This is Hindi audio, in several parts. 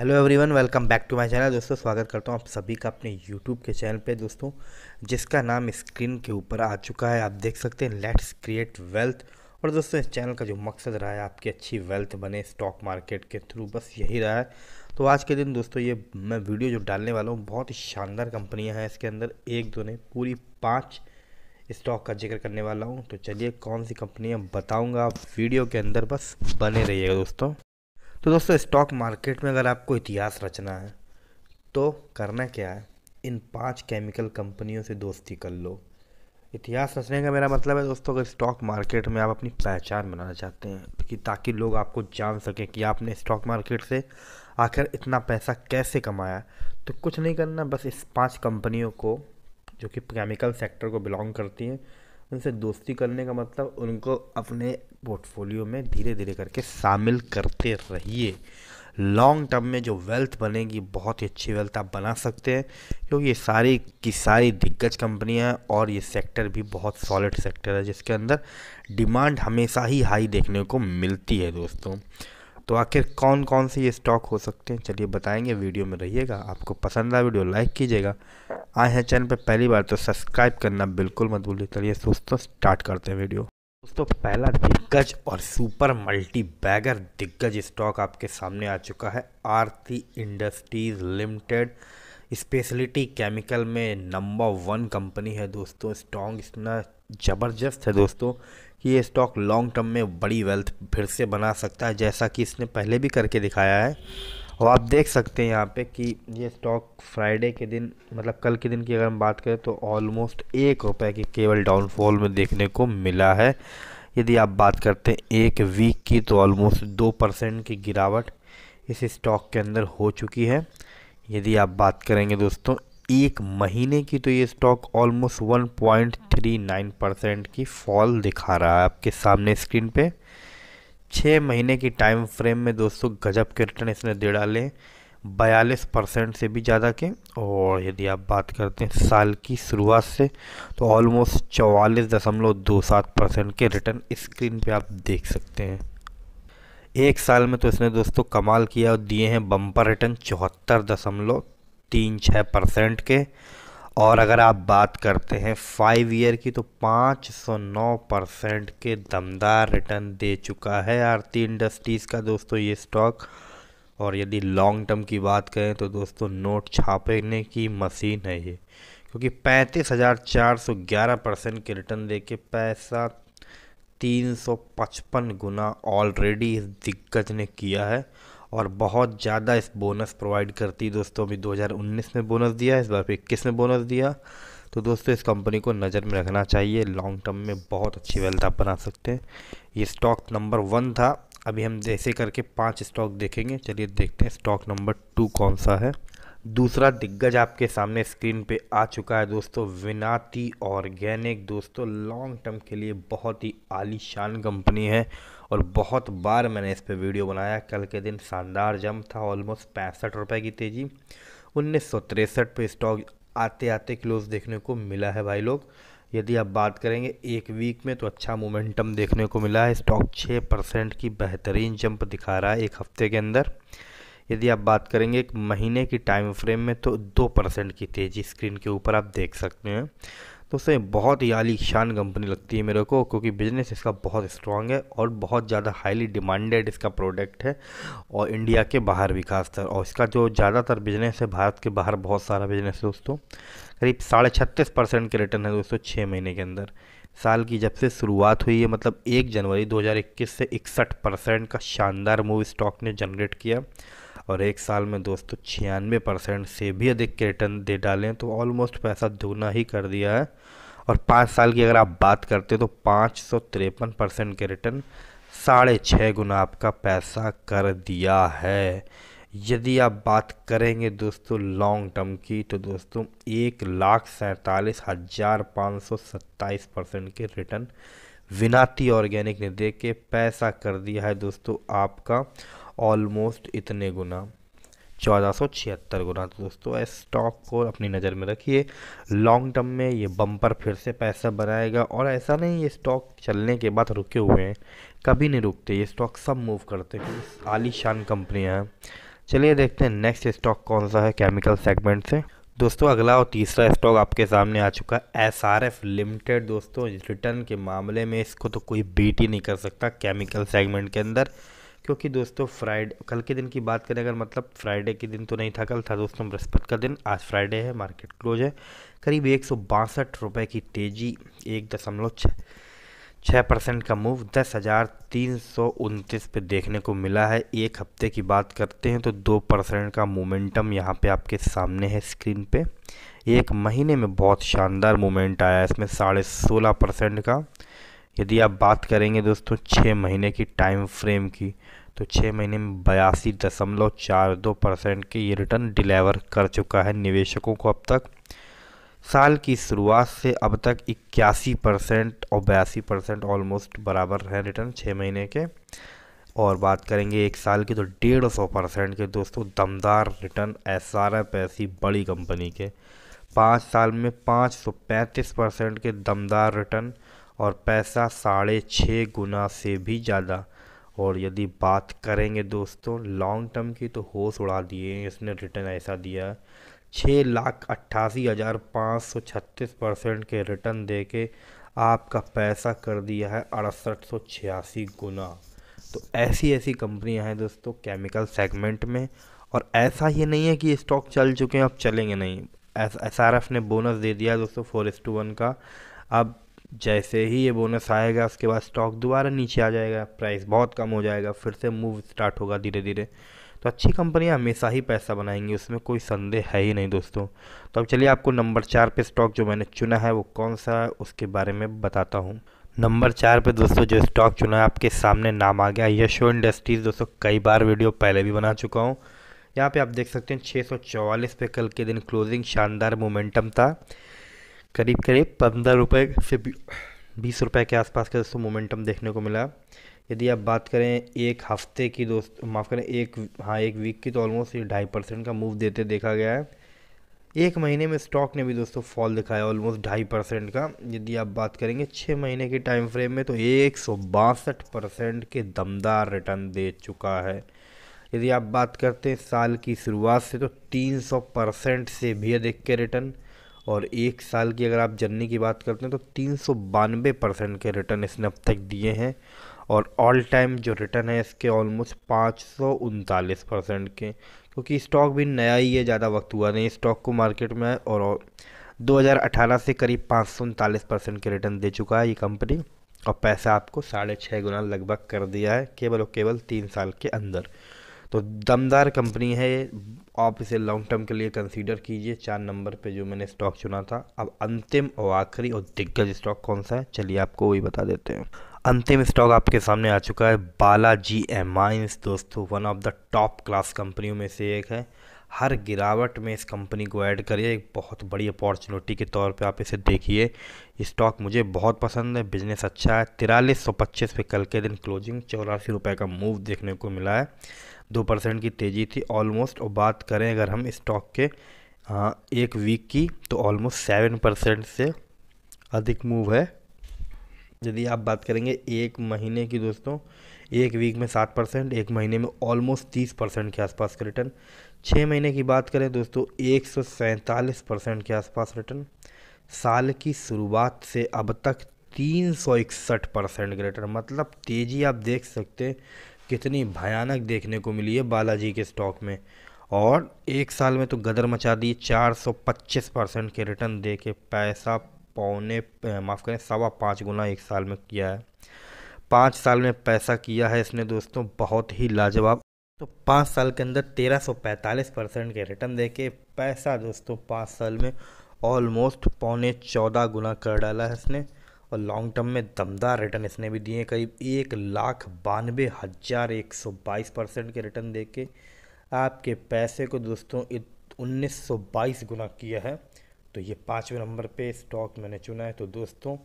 hello everyone welcome back to my channel दोस्तों स्वागत करता हूँ आप सभी का अपने यूट्यूब के चैनल पे दोस्तों जिसका नाम स्क्रीन के ऊपर आ चुका है आप देख सकते हैं लेट्स क्रिएट वेल्थ और दोस्तों इस चैनल का जो मकसद रहा है आपकी अच्छी वेल्थ बने स्टॉक मार्केट के थ्रू बस यही रहा है तो आज के दिन दोस्तों ये मैं वीडियो जो डालने वाला हूँ बहुत ही शानदार कंपनियाँ हैं इसके अंदर एक दो ने पूरी पाँच स्टॉक का जिक्र करने वाला हूँ तो चलिए कौन सी कंपनियाँ बताऊँगा आप वीडियो के अंदर बस बने रहिएगा दोस्तों तो दोस्तों स्टॉक मार्केट में अगर आपको इतिहास रचना है तो करना क्या है इन पांच केमिकल कंपनियों से दोस्ती कर लो इतिहास रचने का मेरा मतलब है दोस्तों अगर स्टॉक मार्केट में आप अपनी पहचान बनाना चाहते हैं कि ताकि लोग आपको जान सकें कि आपने स्टॉक मार्केट से आखिर इतना पैसा कैसे कमाया तो कुछ नहीं करना बस इस पांच कंपनियों को जो कि केमिकल सेक्टर को बिलोंग करती हैं उनसे दोस्ती करने का मतलब उनको अपने पोर्टफोलियो में धीरे धीरे करके शामिल करते रहिए लॉन्ग टर्म में जो वेल्थ बनेगी बहुत ही अच्छी वेल्थ आप बना सकते हैं क्योंकि ये सारी की सारी दिग्गज कंपनियां हैं और ये सेक्टर भी बहुत सॉलिड सेक्टर है जिसके अंदर डिमांड हमेशा ही हाई देखने को मिलती है दोस्तों तो आखिर कौन कौन से ये स्टॉक हो सकते हैं चलिए बताएंगे वीडियो में रहिएगा आपको पसंद आया वीडियो लाइक कीजिएगा आए हैं चैनल पर पहली बार तो सब्सक्राइब करना बिल्कुल मत भूलिए चलिए दोस्तों स्टार्ट करते हैं वीडियो दोस्तों पहला दिग्गज और सुपर मल्टी बैगर दिग्गज स्टॉक आपके सामने आ चुका है Aarti Industries Limited speciality chemical में नंबर वन कंपनी है दोस्तों स्टॉक इतना ज़बरदस्त है दोस्तों कि ये स्टॉक लॉन्ग टर्म में बड़ी वेल्थ फिर से बना सकता है जैसा कि इसने पहले भी करके दिखाया है और आप देख सकते हैं यहाँ पे कि ये स्टॉक फ्राइडे के दिन मतलब कल के दिन की अगर हम बात करें तो ऑलमोस्ट एक रुपये के केवल डाउनफॉल में देखने को मिला है यदि आप बात करते हैं एक वीक की तो ऑलमोस्ट दो परसेंट की गिरावट इस स्टॉक के अंदर हो चुकी है यदि आप बात करेंगे दोस्तों एक महीने की तो ये स्टॉक ऑलमोस्ट वन परसेंट की फॉल दिखा रहा है आपके सामने स्क्रीन पर छः महीने की टाइम फ्रेम में दोस्तों गजब के रिटर्न इसने दे डाले बयालीस परसेंट से भी ज़्यादा के और यदि आप बात करते हैं साल की शुरुआत से तो ऑलमोस्ट चौवालीस दशमलव दो सात परसेंट के रिटर्न स्क्रीन पे आप देख सकते हैं एक साल में तो इसने दोस्तों कमाल किया और दिए हैं बम्पर रिटर्न चौहत्तर दशमलव तीन छः परसेंट के और अगर आप बात करते हैं फाइव ईयर की तो 509 परसेंट के दमदार रिटर्न दे चुका है आरती इंडस्ट्रीज़ का दोस्तों ये स्टॉक और यदि लॉन्ग टर्म की बात करें तो दोस्तों नोट छापने की मशीन है ये क्योंकि पैंतीस हज़ार चार सौ ग्यारह परसेंट के रिटर्न दे के पैसा तीन सौ पचपन गुना ऑलरेडी इस दिग्गज ने किया है और बहुत ज़्यादा इस बोनस प्रोवाइड करती है दोस्तों अभी 2019 में बोनस दिया इस बार फिर इक्कीस में बोनस दिया तो दोस्तों इस कंपनी को नज़र में रखना चाहिए लॉन्ग टर्म में बहुत अच्छी वेल्थ आप बना सकते हैं ये स्टॉक नंबर वन था अभी हम जैसे करके पाँच स्टॉक देखेंगे चलिए देखते हैं स्टॉक नंबर टू कौन सा है दूसरा दिग्गज आपके सामने स्क्रीन पे आ चुका है दोस्तों विनाती ऑर्गेनिक दोस्तों लॉन्ग टर्म के लिए बहुत ही आलीशान कंपनी है और बहुत बार मैंने इस पर वीडियो बनाया कल के दिन शानदार जम था ऑलमोस्ट पैंसठ रुपये की तेज़ी उन्नीस सौ तिरसठ पर स्टॉक आते आते क्लोज देखने को मिला है भाई लोग यदि आप बात करेंगे एक वीक में तो अच्छा मोमेंटम देखने को मिला है स्टॉक छः परसेंट की बेहतरीन जंप दिखा रहा है एक हफ्ते के अंदर यदि आप बात करेंगे एक महीने की टाइम फ्रेम में तो दो परसेंट की तेज़ी स्क्रीन के ऊपर आप देख सकते हैं तो उससे बहुत ही आलीशान कंपनी लगती है मेरे को क्योंकि बिज़नेस इसका बहुत स्ट्रॉन्ग है और बहुत ज़्यादा हाईली डिमांडेड इसका प्रोडक्ट है और इंडिया के बाहर भी खासकर और इसका जो ज़्यादातर बिज़नेस है भारत के बाहर बहुत सारा बिज़नेस है दोस्तों करीब साढ़े छत्तीस परसेंट के रिटर्न है दोस्तों छः महीने के अंदर साल की जब से शुरुआत हुई है मतलब एक जनवरी इक्कीस से इकसठ परसेंट का शानदार मूव स्टॉक ने जनरेट किया और एक साल में दोस्तों छियानवे परसेंट से भी अधिक के रिटर्न दे डालें तो ऑलमोस्ट पैसा दोगुना ही कर दिया है और पाँच साल की अगर आप बात करते तो पाँच सौ तिरपन परसेंट के रिटर्न साढ़े छः गुना आपका पैसा कर दिया है यदि आप बात करेंगे दोस्तों लॉन्ग टर्म की तो दोस्तों एक लाख सैंतालीस हज़ार पाँच सौ सत्ताईस परसेंट के रिटर्न विनाती ऑर्गेनिक ने दे के पैसा कर दिया है दोस्तों आपका ऑलमोस्ट इतने गुना चौदह सौ छिहत्तर गुना तो दोस्तों स्टॉक को अपनी नज़र में रखिए लॉन्ग टर्म में ये बम्पर फिर से पैसा बनाएगा और ऐसा नहीं ये स्टॉक चलने के बाद रुके हुए हैं कभी नहीं रुकते ये स्टॉक सब मूव करते हैं आलीशान कंपनियाँ हैं चलिए देखते हैं नेक्स्ट स्टॉक कौन सा है केमिकल सेगमेंट से दोस्तों अगला और तीसरा स्टॉक आपके सामने आ चुका है एस आर एफ लिमिटेड दोस्तों रिटर्न के मामले में इसको तो कोई बीट ही नहीं कर सकता केमिकल सेगमेंट के अंदर क्योंकि दोस्तों फ्राइडे कल के दिन की बात करें अगर मतलब फ्राइडे के दिन तो नहीं था कल था दोस्तों बृहस्पति का दिन आज फ्राइडे है मार्केट क्लोज है करीब एक सौ बासठ रुपये की तेज़ी एक दशमलव छः छः परसेंट का मूव दस हज़ार तीन सौ उनतीस पर देखने को मिला है एक हफ्ते की बात करते हैं तो दो परसेंट का मोमेंटम यहाँ पे आपके सामने है स्क्रीन पे एक महीने में बहुत शानदार मोमेंट आया है इसमें साढ़े सोलह परसेंट का यदि आप बात करेंगे दोस्तों छः महीने की टाइम फ्रेम की तो छः महीने में बयासी दशमलव चार दो परसेंट के ये रिटर्न डिलीवर कर चुका है निवेशकों को अब तक साल की शुरुआत से अब तक इक्यासी परसेंट और बयासी परसेंट ऑलमोस्ट बराबर हैं रिटर्न छः महीने के और बात करेंगे एक साल की तो डेढ़ सौ परसेंट के दोस्तों दमदार रिटर्न एस आर एफ ऐसी बड़ी कंपनी के पाँच साल में पाँच सौ पैंतीस परसेंट के दमदार रिटर्न और पैसा साढ़े छः गुना से भी ज़्यादा और यदि बात करेंगे दोस्तों लॉन्ग टर्म की तो होश उड़ा दिए इसने रिटर्न ऐसा दिया छः लाख अट्ठासी हज़ार पाँच सौ छत्तीस परसेंट के रिटर्न दे के आपका पैसा कर दिया है अड़सठ सौ छियासी गुना तो ऐसी ऐसी कंपनियां हैं दोस्तों केमिकल सेगमेंट में और ऐसा ही नहीं है कि स्टॉक चल चुके हैं अब चलेंगे नहीं एस एस आर एफ ने बोनस दे दिया दोस्तों फोर एस टू वन का अब जैसे ही ये बोनस आएगा उसके बाद स्टॉक दोबारा नीचे आ जाएगा प्राइस बहुत कम हो जाएगा फिर से मूव स्टार्ट होगा धीरे धीरे तो अच्छी कंपनियां हमेशा ही पैसा बनाएंगी उसमें कोई संदेह है ही नहीं दोस्तों तो अब चलिए आपको नंबर चार पे स्टॉक जो मैंने चुना है वो कौन सा है उसके बारे में बताता हूँ नंबर चार पे दोस्तों जो स्टॉक चुना है आपके सामने नाम आ गया यशो इंडस्ट्रीज़ दोस्तों कई बार वीडियो पहले भी बना चुका हूँ यहाँ पर आप देख सकते हैं छः पे कल के दिन क्लोजिंग शानदार मोमेंटम था करीब करीब पंद्रह रुपये से बीस रुपये के आसपास का दोस्तों मोमेंटम देखने को मिला यदि आप बात करें एक हफ्ते की दोस्त माफ़ करें एक हाँ एक वीक की तो ऑलमोस्ट ये ढाई परसेंट का मूव देते देखा गया है एक महीने में स्टॉक ने भी दोस्तों फॉल दिखाया ऑलमोस्ट ढाई परसेंट का यदि आप बात करेंगे छः महीने के टाइम फ्रेम में तो एक सौ बासठ परसेंट के दमदार रिटर्न दे चुका है यदि आप बात करते हैं साल की शुरुआत से तो तीन सौ परसेंट से भी अधिक के रिटर्न और एक साल की अगर आप जर्नी की बात करते हैं तो तीन सौ बानवे परसेंट के रिटर्न इसने अब तक दिए हैं और ऑल टाइम जो रिटर्न है इसके ऑलमोस्ट पाँच सौ उनतालीस परसेंट के क्योंकि स्टॉक भी नया ही है ज़्यादा वक्त हुआ नहीं स्टॉक को मार्केट में और 2018 से करीब पाँच सौ उनतालीस परसेंट के रिटर्न दे चुका है ये कंपनी और पैसा आपको साढ़े छः गुना लगभग कर दिया है केवल और केवल तीन साल के अंदर तो दमदार कंपनी है आप इसे लॉन्ग टर्म के लिए कंसीडर कीजिए चार नंबर पे जो मैंने स्टॉक चुना था अब अंतिम और आखिरी और दिग्गज स्टॉक कौन सा है चलिए आपको वही बता देते हैं अंतिम स्टॉक आपके सामने आ चुका है बालाजी एम माइन्स दोस्तों one of the top class कंपनियों में से एक है हर गिरावट में इस कंपनी को ऐड करिए एक बहुत बड़ी अपॉर्चुनिटी के तौर पे आप इसे देखिए स्टॉक मुझे बहुत पसंद है बिजनेस अच्छा है तिरालीस सौ पच्चीस पे कल के दिन क्लोजिंग चौरासी रुपये का मूव देखने को मिला है दो परसेंट की तेज़ी थी ऑलमोस्ट और बात करें अगर हम स्टॉक के आ, एक वीक की तो ऑलमोस्ट सेवन परसेंट से अधिक मूव है यदि आप बात करेंगे एक महीने की दोस्तों एक वीक में सात परसेंट एक महीने में ऑलमोस्ट तीस परसेंट के आसपास का रिटर्न छः महीने की बात करें दोस्तों एक सौ सैंतालीस परसेंट के आसपास रिटर्न साल की शुरुआत से अब तक तीन सौ इकसठ परसेंट का रिटर्न मतलब तेज़ी आप देख सकते हैं कितनी भयानक देखने को मिली है बालाजी के स्टॉक में और एक साल में तो गदर मचा दी 425 परसेंट के रिटर्न दे के पैसा पौने माफ़ करें सवा पाँच गुना एक साल में किया है पाँच साल में पैसा किया है इसने दोस्तों बहुत ही लाजवाब तो पाँच साल के अंदर 1345 परसेंट के रिटर्न दे के पैसा दोस्तों पाँच साल में ऑलमोस्ट पौने चौदह गुना कर डाला है इसने और लॉन्ग टर्म में दमदार रिटर्न इसने भी दिए करीब एक लाख बानवे हज़ार एक सौ बाईस परसेंट के रिटर्न दे के आपके पैसे को दोस्तों उन्नीस सौ बाईस गुना किया है तो ये पाँचवें नंबर पे स्टॉक मैंने चुना है तो दोस्तों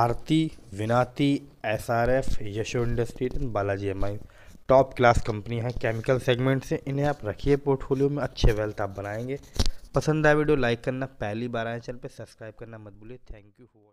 Aarti Vinati S R F Yasho and Balaji amines top class company है केमिकल सेगमेंट से इन्हें आप रखिए पोर्टफोलियो में अच्छे वेल्थ आप बनाएंगे पसंद आए वीडियो लाइक करना पहली बार आए चैनल पर सब्सक्राइब करना मत भूलिए थैंक यू फॉर